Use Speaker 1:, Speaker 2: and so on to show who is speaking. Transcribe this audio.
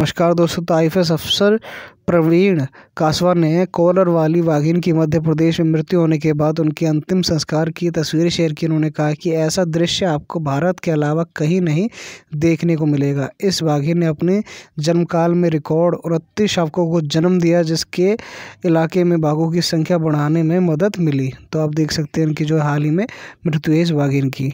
Speaker 1: नमस्कार दोस्तों तो आई अफसर प्रवीण कासवा ने कोलर वाली वाघिन की मध्य प्रदेश में मृत्यु होने के बाद उनके अंतिम संस्कार की तस्वीरें शेयर की उन्होंने कहा कि ऐसा दृश्य आपको भारत के अलावा कहीं नहीं देखने को मिलेगा इस वाघिन ने अपने जन्मकाल में रिकॉर्ड उनतीस शावकों को जन्म दिया जिसके इलाके में बाघों की संख्या बढ़ाने में मदद मिली तो आप देख सकते हैं उनकी जो हाल ही में मृत्यु है इस वाघिन की